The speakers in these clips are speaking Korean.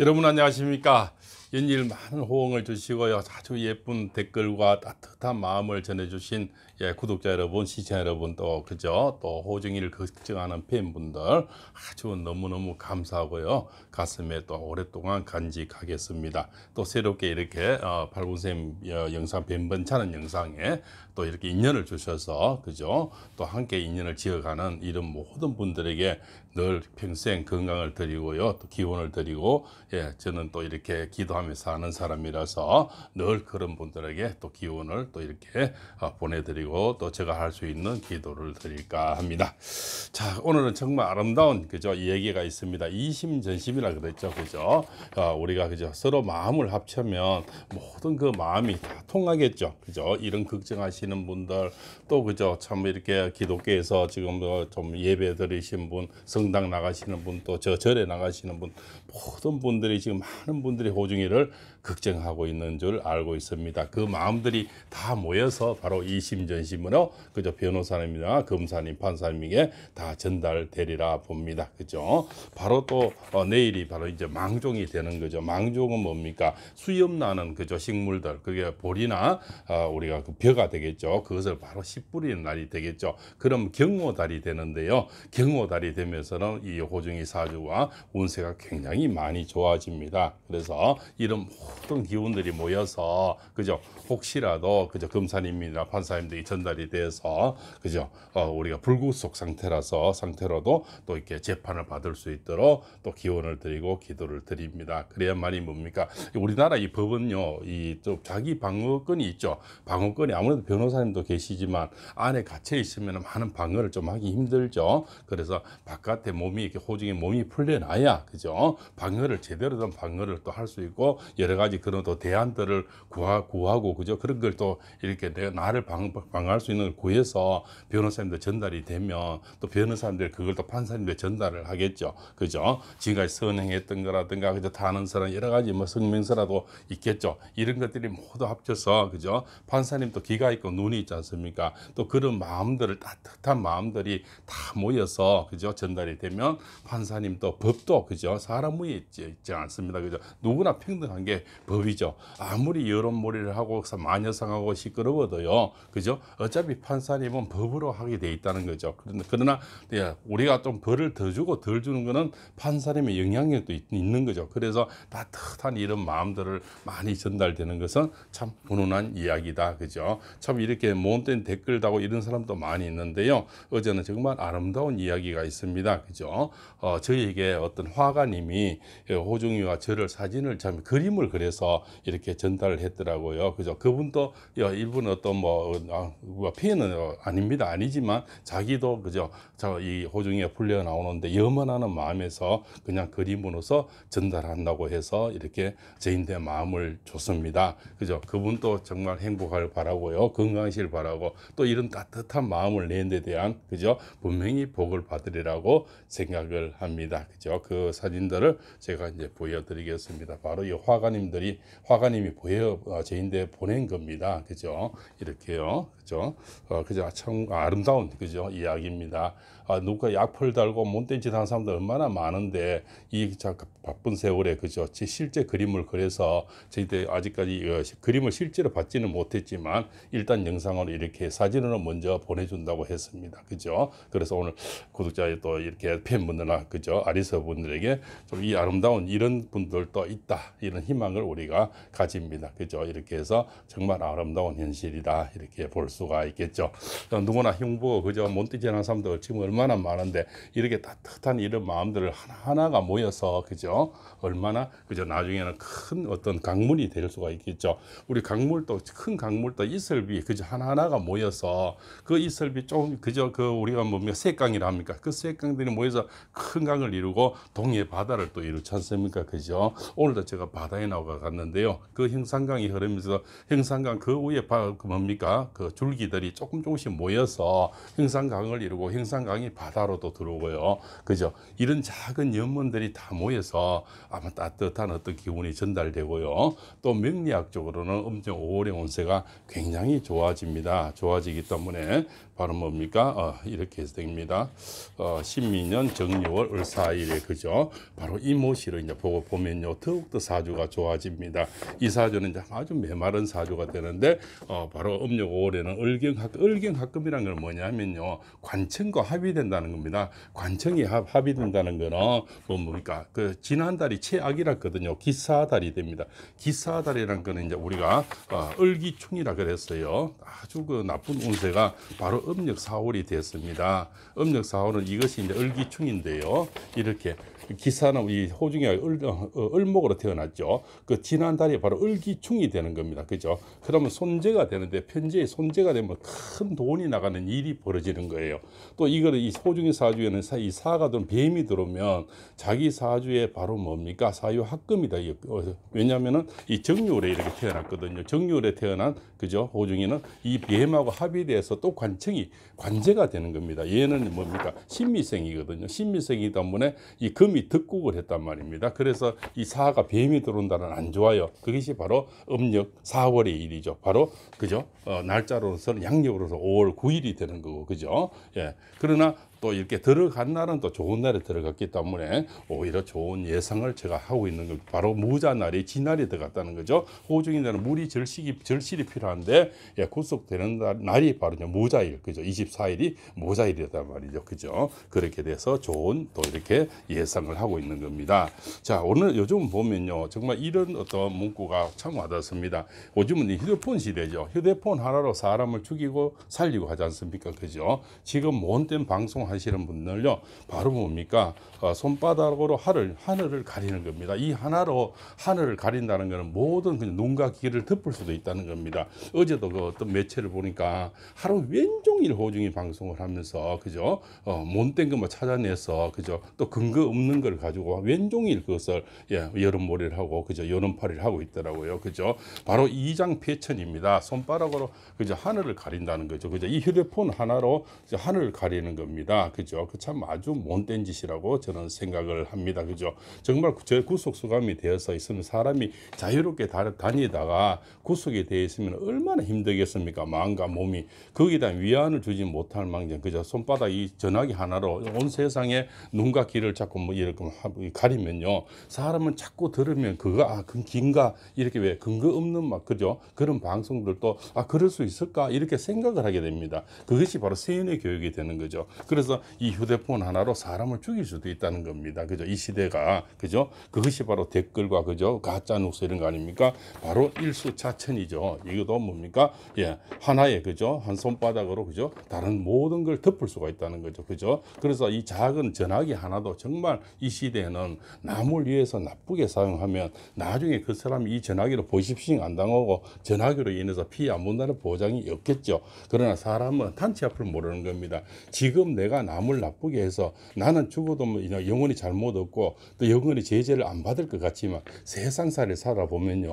여러분 안녕하십니까? 연일 많은 호응을 주시고요. 아주 예쁜 댓글과 따뜻한 마음을 전해주신 예, 구독자 여러분, 시청자 여러분, 또 그죠? 또호정이를 걱정하는 팬분들 아주 너무너무 감사하고요. 가슴에 또 오랫동안 간직하겠습니다. 또 새롭게 이렇게 어, 팔군쌤 어, 영상 뱀번차는 영상에 또 이렇게 인연을 주셔서 그죠? 또 함께 인연을 지어가는 이런 모든 분들에게 늘 평생 건강을 드리고요. 또 기원을 드리고 예, 저는 또 이렇게 기도 경험에 사는 사람이라서 늘 그런 분들에게 또 기운을 또 이렇게 어, 보내드리고 또 제가 할 수 있는 기도를 드릴까 합니다. 자, 오늘은 정말 아름다운 그죠 얘기가 있습니다. 이심전심이라 그랬죠, 그죠? 어, 우리가 그죠 서로 마음을 합치면 모든 그 마음이 다 통하겠죠, 그죠? 이런 걱정하시는 분들 또 그죠 참 이렇게 기독교에서 지금 뭐 좀 예배 드리신 분, 성당 나가시는 분, 또 저 절에 나가시는 분 모든 분들이 지금 많은 분들이 호중이 문제를 걱정하고 있는 줄 알고 있습니다. 그 마음들이 다 모여서 바로 이 심전심으로 그저 변호사님이나 검사님, 판사님에게 다 전달되리라 봅니다. 그죠? 바로 또 어, 내일이 바로 이제 망종이 되는 거죠. 망종은 뭡니까? 수염 나는 그저 식물들 그게 볼이나 어, 우리가 그 벼가 되겠죠. 그것을 바로 씨 뿌리는 날이 되겠죠. 그럼 경호달이 되는데요. 경호달이 되면서는 이 호중이 사주와 운세가 굉장히 많이 좋아집니다. 그래서 이런 모든 기운들이 모여서 그죠 혹시라도 그죠 검사님이나 판사님들이 전달이 돼서 그죠 어, 우리가 불구속 상태라서 상태로도 또 이렇게 재판을 받을 수 있도록 또 기원을 드리고 기도를 드립니다. 그래야만이 뭡니까 우리나라 이 법은요 이또 자기 방어권이 있죠 방어권이 아무래도 변호사님도 계시지만 안에 갇혀 있으면 많은 방어를 좀 하기 힘들죠. 그래서 바깥에 몸이 이렇게 호중에 몸이 풀려나야 그죠 방어를 제대로 된 방어를 또 할 수 있고 여러 가지 그런 또 대안들을 구하, 고 그죠 그런 걸 또 이렇게 내가 나를 방, 방할 수 있는 걸 구해서 변호사님들 전달이 되면 또 변호사님들 그걸 또 판사님들 전달을 하겠죠 그죠 지금까지 선행했던 거라든가 그죠 타는 사람 여러 가지 뭐 성명서라도 있겠죠 이런 것들이 모두 합쳐서 그죠 판사님도 귀가 있고 눈이 있지 않습니까 또 그런 마음들을 따뜻한 마음들이 다 모여서 그죠 전달이 되면 판사님도 법도 그죠 사람 위에 있지, 있지 않습니다 그죠 누구나 평 평등한 게 법이죠. 아무리 여론몰이를 하고 마녀상하고 시끄러워도요. 그죠? 어차피 판사님은 법으로 하게 돼 있다는 거죠. 그러나 예, 우리가 좀 벌을 더 주고 덜 주는 거는 판사님의 영향력도 있는 거죠. 그래서 따뜻한 이런 마음들을 많이 전달되는 것은 참 훈훈한 이야기다. 그죠? 참 이렇게 모험된 댓글 다고 이런 사람도 많이 있는데요. 어제는 정말 아름다운 이야기가 있습니다. 그죠? 어, 저희에게 어떤 화가님이 예, 호중이와 저를 사진을 참 그림을 그래서 이렇게 전달을 했더라고요. 그죠? 그분도 일본 어떤 뭐 피해는 어, 아, 뭐 아닙니다. 아니지만 자기도 그죠? 저 이 호중에 풀려 나오는데 염원하는 마음에서 그냥 그림으로서 전달한다고 해서 이렇게 제인의 마음을 줬습니다. 그죠? 그분도 정말 행복할 바라고요. 건강하실 바라고 또 이런 따뜻한 마음을 내는 데 대한 그죠? 분명히 복을 받으리라고 생각을 합니다. 그죠? 그 사진들을 제가 이제 보여드리겠습니다. 바로 이 화가님들이 화가님이 부여제인데 어, 보낸 겁니다. 그죠? 이렇게요. 그죠? 어, 그죠? 참 아름다운 그죠? 이야기입니다. 아, 누가 약풀 달고 못된 짓한 사람들 얼마나 많은데 이 바쁜 세월에 그죠. 제 실제 그림을 그래서 저희들 아직까지 어, 그림을 실제로 받지는 못했지만 일단 영상으로 이렇게 사진으로 먼저 보내준다고 했습니다. 그죠. 그래서 오늘 구독자의 또 이렇게 팬분들나 그죠. 아리서 분들에게 좀 이 아름다운 이런 분들도 있다. 이런 희망을 우리가 가집니다. 그죠. 이렇게 해서 정말 아름다운 현실이다. 이렇게 볼 수가 있겠죠. 누구나 행복, 그죠. 못된 짓한 사람들 지금 얼마 얼마나 많은데 이렇게 따뜻한 이런 마음들을 하나하나가 모여서 그죠 얼마나 그죠 나중에는 큰 어떤 강물이 될 수가 있겠죠 우리 강물도 큰 강물도 이슬비 그죠 하나하나가 모여서 그 이슬비 조금 그죠 그 우리가 뭡니까 뭐 쇠강이라 합니까 그색강들이 모여서 큰 강을 이루고 동해 바다를 또 이루지 않습니까 그죠 오늘도 제가 바다에 나와 갔는데요 그형상강이 흐르면서 형상강그 위에 바, 그 뭡니까 그 줄기들이 조금 조금씩 모여서 형상강을 이루고 형상강이 바다로도 들어오고요. 그죠? 이런 작은 연문들이 다 모여서 아마 따뜻한 어떤 기운이 전달되고요. 또 명리학적으로는 엄정 오월의 운세가 굉장히 좋아집니다. 좋아지기 때문에 바로 뭡니까? 어, 이렇게 해서 됩니다. 어, 12년 정유월 을사일에 그죠? 바로 이 모시를 이제 보고 보면요. 더욱더 사주가 좋아집니다. 이 사주는 이제 아주 메마른 사주가 되는데, 어, 바로 음력 5월에는 을경학을경학금이란건 뭐냐면요. 관청과 합의된다는 겁니다. 관청이 합, 합의된다는 거는 뭐 뭡니까? 그 지난달이 최악이라거든요. 기사달이 됩니다. 기사달이란 거는 이제 우리가 어, 을기충이라 그랬어요. 아주 그 나쁜 운세가 바로 음력 4월이 됐습니다. 음력 4월은 이것이 이제 을기충인데요. 이렇게 그 기사는 이 호중이가 을, 어, 을목으로 어, 태어났죠. 그 지난달에 바로 을기충이 되는 겁니다. 그죠? 그러면 손재가 되는데 편지에 손재가 되면 큰 돈이 나가는 일이 벌어지는 거예요. 또 이거를 이 호중이 사주에는 사, 이 사가 든 뱀이 들어오면 자기 사주에 바로 뭡니까? 사유 합금이다. 어, 왜냐면은 이 정유월에 이렇게 태어났거든요. 정유월에 태어난 그죠? 호중이는 이 뱀하고 합이 돼서 또 관청이 관제가 되는 겁니다. 얘는 뭡니까? 신미생이거든요. 신미생이기 때문에 이 금이 뱀이 득국을 했단 말입니다. 그래서 이사가 뱀이 들어온다는 안 좋아요. 그것이 바로 음력 4월의 일이죠. 바로 그죠? 어, 날짜로서는 양력으로서 5월 9일이 되는 거고 그죠? 예. 그러나 또 이렇게 들어간 날은 또 좋은 날에 들어갔기 때문에 오히려 좋은 예상을 제가 하고 있는 걸 바로 무자 날이 진날이 들어갔다는 거죠. 호중이 날은 물이 절실이 절실이 필요한데 예, 구속되는 날이 바로 모자일 그죠. 24일이 모자일이란 말이죠. 그죠. 그렇게 돼서 좋은 또 이렇게 예상을 하고 있는 겁니다. 자 오늘 요즘 보면요 정말 이런 어떤 문구가 참 와닿습니다. 요즘은 휴대폰 시대죠. 휴대폰 하나로 사람을 죽이고 살리고 하지 않습니까? 그죠. 지금 못된 방송 하시는 분들요 바로 뭡니까 어, 손바닥으로 하늘 하늘을 가리는 겁니다. 이 하나로 하늘을 가린다는 것은 모든 그냥 눈과 귀를 덮을 수도 있다는 겁니다. 어제도 그 어떤 매체를 보니까 하루 왼종일 호중이 방송을 하면서 그죠 어, 못된 것만 찾아내서 그죠 또 근거 없는 걸 가지고 왼종일 그것을 예, 여름머리를 하고 그죠 여름팔이를 하고 있더라고요. 그죠 바로 이장 패천입니다. 손바닥으로 그죠 하늘을 가린다는 거죠. 그죠 이 휴대폰 하나로 하늘을 가리는 겁니다. 그죠 그 참 아주 못된 짓이라고 저는 생각을 합니다 그죠 정말 제 구속 수감이 되어서 있으면 사람이 자유롭게 다니다가 구속이 되어 있으면 얼마나 힘들겠습니까 마음과 몸이 거기다 위안을 주지 못할 망정 그죠 손바닥 이 전화기 하나로 온 세상에 눈과 귀를 자꾸 뭐 이렇게 가리면요 사람은 자꾸 들으면 그거 아그 긴가 이렇게 왜 근거 없는 막 그죠 그런 방송들도 아 그럴 수 있을까 이렇게 생각을 하게 됩니다 그것이 바로 세인의 교육이 되는 거죠 그래서 그래서 이 휴대폰 하나로 사람을 죽일 수도 있다는 겁니다. 그죠? 이 시대가 그죠? 그것이 바로 댓글과 그죠? 가짜 뉴스 이런 거 아닙니까? 바로 일수차천이죠. 이것도 뭡니까? 예, 하나의 그죠? 한 손바닥으로 그죠? 다른 모든 걸 덮을 수가 있다는 거죠. 그죠? 그래서 이 작은 전화기 하나도 정말 이 시대에는 남을 위해서 나쁘게 사용하면 나중에 그 사람이 이 전화기로 보십싱 안 당하고 전화기로 인해서 피해 안 본다는 보장이 없겠죠. 그러나 사람은 단체 앞을 모르는 겁니다. 지금 내가 남을 나쁘게 해서 나는 죽어도 뭐 영원히 잘못 얻고또 영원히 제재를 안 받을 것 같지만 세상살이 살아보면요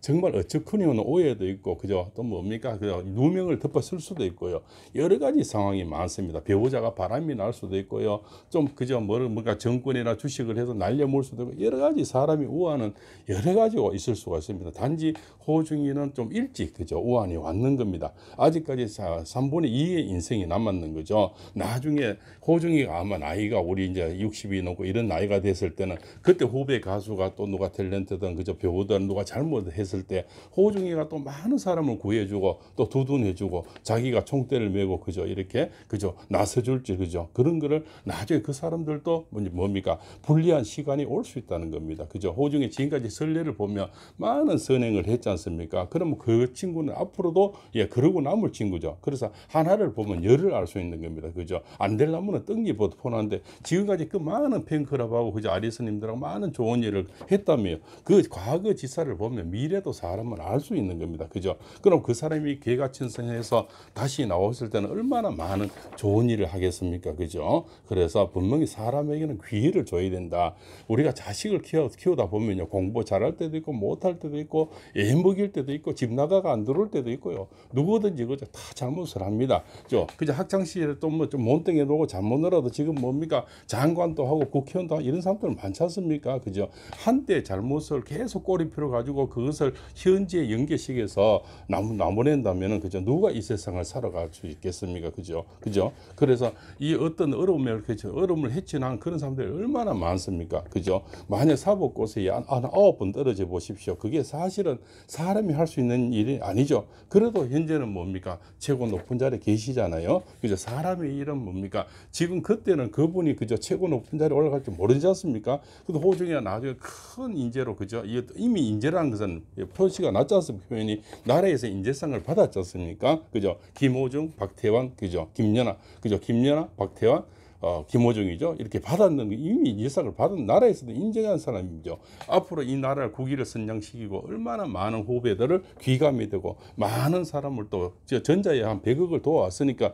정말 어처구니없는 오해도 있고 그죠 또 뭡니까 그죠 누명을 덮어 쓸 수도 있고요 여러 가지 상황이 많습니다 배우자가 바람이 날 수도 있고요 좀 그죠 뭐를 뭔가 정권이나 주식을 해서 날려몰 수도 있고 여러 가지 사람이 우한은 여러 가지가 있을 수가 있습니다 단지 호중이는 좀 일찍 그죠 우한이 왔는 겁니다 아직까지 3분의 2의 인생이 남았는 거죠 나중에 호중이가 아마 나이가 우리 이제 60이 넘고 이런 나이가 됐을 때는 그때 후배 가수가 또 누가 탤런트든 그저 배우든 누가 잘못했을 때 호중이가 또 많은 사람을 구해주고 또 두둔해주고 자기가 총대를 메고 그저 이렇게 그저 나서줄지 그죠 그런 거를 나중에 그 사람들도 뭡니까 불리한 시간이 올 수 있다는 겁니다. 그죠 호중이 지금까지 선례를 보면 많은 선행을 했지 않습니까? 그러면 그 친구는 앞으로도 예 그러고 남을 친구죠. 그래서 하나를 보면 열을 알 수 있는 겁니다. 그죠? 안안 되려면 어떤 게 보통한데 지금까지 그 많은 팬클럽하고 그저 아리스님들하고 많은 좋은 일을 했다며 그 과거 지사를 보면 미래도 사람을 알 수 있는 겁니다. 그죠? 그럼 그 사람이 개가친선해서 다시 나왔을 때는 얼마나 많은 좋은 일을 하겠습니까? 그죠? 그래서 분명히 사람에게는 기회를 줘야 된다. 우리가 자식을 키워, 키우다 보면요. 공부 잘할 때도 있고 못할 때도 있고 애 먹일 때도 있고 집 나가가 안 들어올 때도 있고요. 누구든지 그저 다 잘못을 합니다. 그죠? 그저 학창시절에 또뭐좀 몬땡이 정당에 놓고 잘못 넣어도 지금 뭡니까 장관도 하고 국회의원도 하고 이런 사람들 많지 않습니까? 그죠? 한때 잘못을 계속 꼬리표로 가지고 그것을 현재 연계식에서 나무 나무낸다면은 그죠? 누가 이 세상을 살아갈 수 있겠습니까? 그죠? 그죠? 그래서 이 어떤 어려움을 그죠? 어려움을 해치는 그런 사람들이 얼마나 많습니까? 그죠? 만약 사법고사에 한, 한 아홉 번 떨어져 보십시오. 그게 사실은 사람이 할 수 있는 일이 아니죠. 그래도 현재는 뭡니까? 최고 높은 자리에 계시잖아요. 그죠? 사람의 일은 뭡니까? 않습니까? 그러니까 지금 그때는 그분이 그저 최고 높은 자리에 올라갈 지 모르지 않습니까? 그래도 호중이가 그 나중에 큰 인재로 그죠? 이미 인재라는 것은 표시가 낮지 않습니까? 표현이 나라에서 인재상을 받았지 않습니까? 그죠? 김호중, 박태환, 그죠? 김연아, 그죠? 김연아, 박태환, 어, 김호중이죠. 이렇게 받았는 이미 예상을 받은 나라에서도 인정한 사람이죠. 앞으로 이 나라를 국위를 선양시키고 얼마나 많은 후배들을 귀감이 되고 많은 사람을 또 전자에 한 100억을 도와왔으니까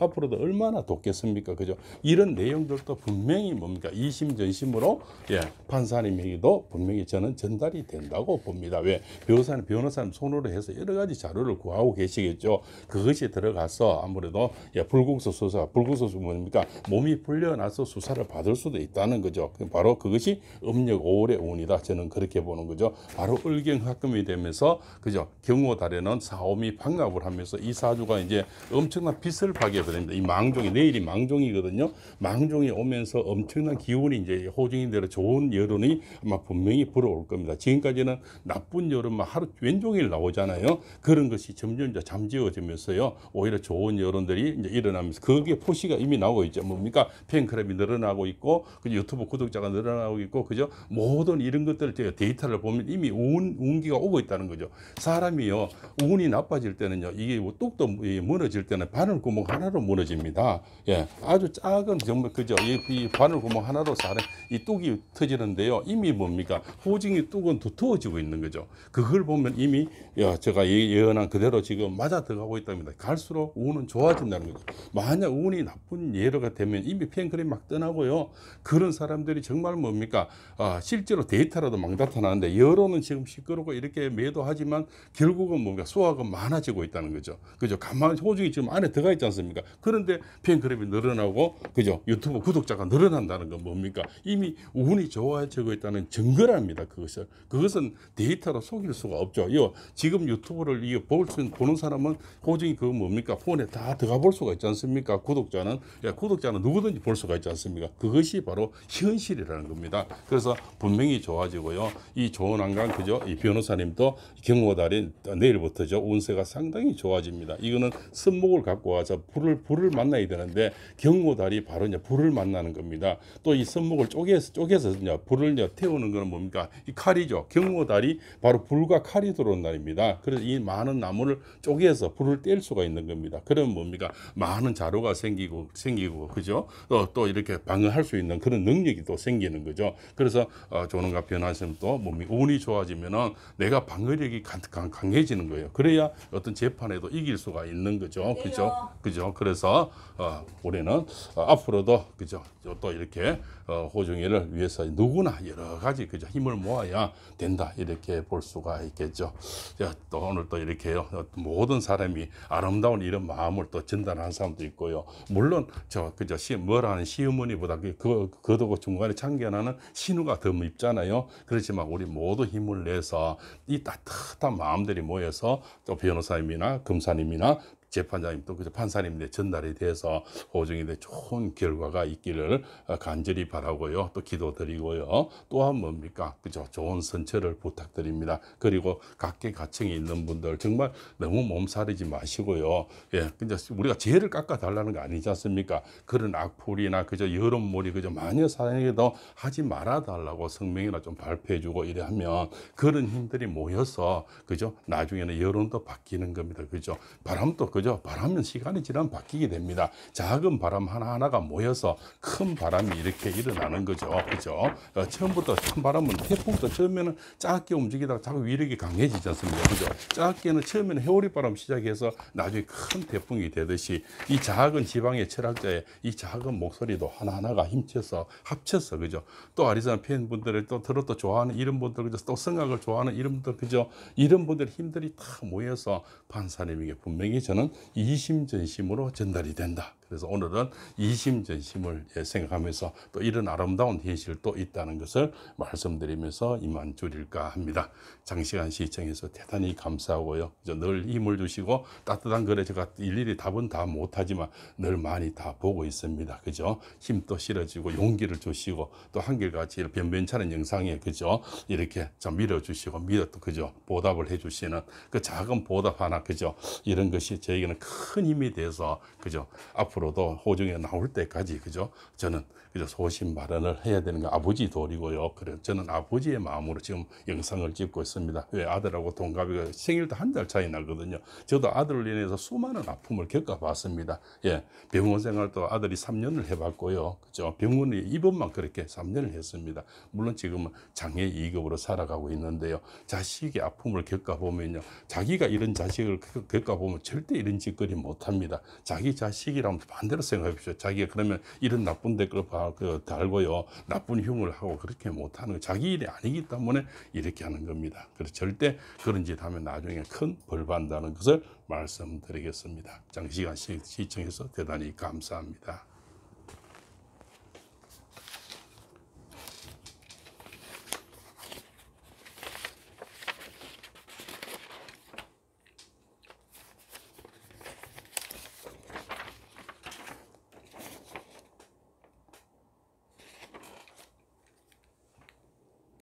앞으로도 얼마나 돕겠습니까? 그죠? 이런 내용들도 분명히 뭡니까? 이심전심으로 예, 판사님에게도 분명히 저는 전달이 된다고 봅니다. 왜? 변호사는 변호사님 손으로 해서 여러 가지 자료를 구하고 계시겠죠. 그것이 들어가서 아무래도 예, 불공소 수사, 불공소 수사 뭡니까? 몸 몸이 풀려나서 수사를 받을 수도 있다는 거죠. 바로 그것이 음력 5월의 운이다. 저는 그렇게 보는 거죠. 바로 을경합금이 되면서 그죠. 경호 달에는 사오미 반갑을 하면서 이 사주가 이제 엄청난 빛을 발게 됩니다. 이 망종이 내일이 망종이거든요. 망종이 오면서 엄청난 기운이 이제 호중인대로 좋은 여론이 아마 분명히 불어올 겁니다. 지금까지는 나쁜 여론만 뭐 하루 왼종일 나오잖아요. 그런 것이 점점 잠재워지면서요. 오히려 좋은 여론들이 이제 일어나면서 거기에 포시가 이미 나오고 있죠. 뭡니까? 뭐 보니까 팬클럽이 늘어나고 있고 그 유튜브 구독자가 늘어나고 있고 그죠? 모든 이런 것들을 제가 데이터를 보면 이미 운, 운기가 오고 있다는 거죠. 사람이요 운이 나빠질 때는요 이게 뚝도 뭐 무너질 때는 바늘구멍 하나로 무너집니다. 예, 아주 작은 정말 그죠? 이, 이 바늘구멍 하나로 사람 이 뚝이 터지는데요 이미 뭡니까 호징이 뚝은 두터워지고 있는 거죠. 그걸 보면 이미 야, 제가 예, 예언한 그대로 지금 맞아 들어가고 있답니다. 갈수록 운은 좋아진다는 거죠. 만약 운이 나쁜 예로가 되면 있면 예, 이미 팬클럽 막 떠나고요. 그런 사람들이 정말 뭡니까? 아, 실제로 데이터라도 막 나타나는데 여론은 지금 시끄럽고 이렇게 매도하지만 결국은 뭔가 소화가 많아지고 있다는 거죠. 그죠? 가만 호중이 지금 안에 들어가 있지 않습니까? 그런데 팬클럽이 늘어나고 그죠? 유튜브 구독자가 늘어난다는 건 뭡니까? 이미 운이 좋아지고 있다는 증거랍니다. 그것을 그것은 데이터로 속일 수가 없죠. 이 지금 유튜브를 이거 볼수 보는 사람은 호중이 그 뭡니까? 폰에 다 들어가 볼 수가 있지 않습니까? 구독자는 야, 예, 구독자는 누구 누구든지 볼 수가 있지 않습니까? 그것이 바로 현실이라는 겁니다. 그래서 분명히 좋아지고요. 이 좋은 한강 그죠? 이 변호사님도 경호 달인 내일부터죠. 운세가 상당히 좋아집니다. 이거는 선목을 갖고 와서 불을 불을 만나야 되는데 경호 달이 바로 이제 불을 만나는 겁니다. 또 이 선목을 쪼개서 쪼개서 이제 불을 이제 태우는 거는 뭡니까? 이 칼이죠. 경호 달이 바로 불과 칼이 들어온 날입니다. 그래서 이 많은 나무를 쪼개서 불을 뗄 수가 있는 겁니다. 그럼 뭡니까? 많은 자루가 생기고 생기고 그죠? 대또 어, 이렇게 방어할 수 있는 그런 능력이 또 생기는 거죠. 그래서 어, 조능과 변시면또 뭐 몸이 운이 좋아지면은 내가 방어력이 강, 강해지는 거예요. 그래야 어떤 재판에도 이길 수가 있는 거죠. 그죠? 그죠? 그래서 어, 올해는 어, 앞으로도 그죠? 또 이렇게 어, 호중이를 위해서 누구나 여러 가지 그죠? 힘을 모아야 된다 이렇게 볼 수가 있겠죠. 자, 또 오늘 또 이렇게 모든 사람이 아름다운 이런 마음을 또 전달한 사람도 있고요. 물론 저 그죠? 시, 뭐라는 시어머니보다 그, 거두고 중간에 참견하는 신우가 더 밉잖아요. 그렇지만 우리 모두 힘을 내서 이 따뜻한 마음들이 모여서 또 변호사님이나 검사님이나 재판장님 또그저 판사님들 전달이 돼서 호정이돼 좋은 결과가 있기를 어, 간절히 바라고요. 또 기도드리고요. 또한 뭡니까? 그죠? 좋은 선처를 부탁드립니다. 그리고 각계 가층에 있는 분들 정말 너무 몸살이지 마시고요. 예. 근데 우리가 죄를 깎아 달라는 거 아니지 않습니까? 그런 악플이나 그저 여론몰이 그저 마녀 사냥에도 하지 말아 달라고 성명이나 좀 발표해 주고 이래 하면 그런 힘들이 모여서 그죠? 나중에는 여론도 바뀌는 겁니다. 그죠? 바람도 그 그죠? 바람은 시간이 지나면 바뀌게 됩니다. 작은 바람 하나하나가 모여서 큰 바람이 이렇게 일어나는 거죠. 그죠? 어, 처음부터 큰 바람은 태풍부터 처음에는 작게 움직이다가 자꾸 위력이 강해지지 않습니까? 그죠? 작게는 처음에는 해오리 바람 시작해서 나중에 큰 태풍이 되듯이 이 작은 지방의 철학자의 이 작은 목소리도 하나하나가 힘쳐서 합쳐서 그죠? 또 아리산 팬분들을 또 들어도 좋아하는 이런 분들 그죠? 또생각을 좋아하는 이런 분들 그죠? 이런 분들 의 힘들이 다 모여서 판사님에게 분명히 저는 이심전심으로 전달이 된다. 그래서 오늘은 이심전심을 예, 생각하면서 또 이런 아름다운 현실도 있다는 것을 말씀드리면서 이만 줄일까 합니다. 장시간 시청해서 대단히 감사하고요. 늘 힘을 주시고 따뜻한 글에 제가 일일이 답은 다 못하지만 늘 많이 다 보고 있습니다. 그죠? 힘도 실어지고 용기를 주시고 또 한결같이 변변찮은 영상에 그죠? 이렇게 참 밀어주시고 밀어 또 그죠? 보답을 해주시는 그 작은 보답 하나 그죠? 이런 것이 저에게는 큰 힘이 돼서 그죠? 앞으로 앞으로도 호중이 나올 때까지 그죠? 저는 그래서 소신 발언을 해야 되는 게 아버지 도리고요. 그래 저는 아버지의 마음으로 지금 영상을 찍고 있습니다. 왜 아들하고 동갑이가 생일도 한 달 차이 나거든요. 저도 아들을 인해서 수많은 아픔을 겪어봤습니다. 예, 병원 생활도 아들이 3년을 해봤고요. 그죠? 병원이이번만 그렇게 3년을 했습니다. 물론 지금은 장애 2급으로 살아가고 있는데요. 자식이 아픔을 겪어보면요. 자기가 이런 자식을 겪어보면 절대 이런 짓거리 못합니다. 자기 자식이라면 반대로 생각해 보십시오. 자기가 그러면 이런 나쁜 댓글을 봐그 달고요. 나쁜 흉을 하고 그렇게 못하는, 자기 일이 아니기 때문에 이렇게 하는 겁니다. 그래서 절대 그런 짓 하면 나중에 큰 벌 받는다는 것을 말씀드리겠습니다. 장시간 시청해서 대단히 감사합니다.